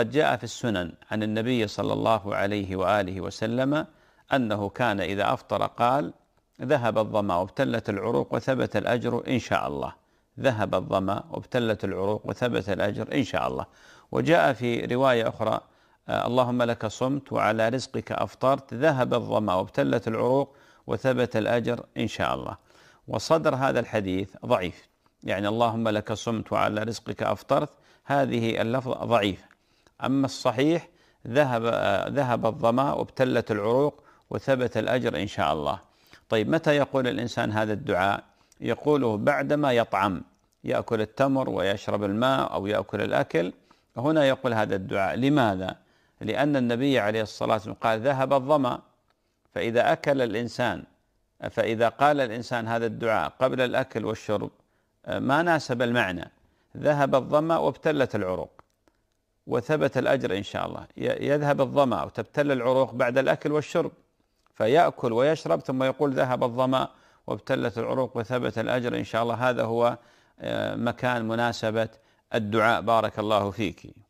قد جاء في السنن عن النبي صلى الله عليه واله وسلم انه كان اذا افطر قال ذهب الظما وابتلت العروق وثبت الاجر ان شاء الله ذهب الظما وابتلت العروق وثبت الاجر ان شاء الله وجاء في روايه اخرى آه، اللهم لك صمت وعلى رزقك افطرت ذهب الظما وابتلت العروق وثبت الاجر ان شاء الله وصدر هذا الحديث ضعيف يعني اللهم لك صمت وعلى رزقك افطرت هذه اللفظه ضعيفه أما الصحيح ذهب ذهب الظما وابتلت العروق وثبت الأجر إن شاء الله طيب متى يقول الإنسان هذا الدعاء يقوله بعدما يطعم يأكل التمر ويشرب الماء أو يأكل الأكل هنا يقول هذا الدعاء لماذا لأن النبي عليه الصلاة والسلام قال ذهب الظمأ فإذا أكل الإنسان فإذا قال الإنسان هذا الدعاء قبل الأكل والشرب ما ناسب المعنى ذهب الظمأ وابتلت العروق وثبت الأجر إن شاء الله يذهب الظمأ وتبتل العروق بعد الأكل والشرب فيأكل ويشرب ثم يقول ذهب الظمأ وابتلت العروق وثبت الأجر إن شاء الله هذا هو آه، مكان مناسبة الدعاء بارك الله فيك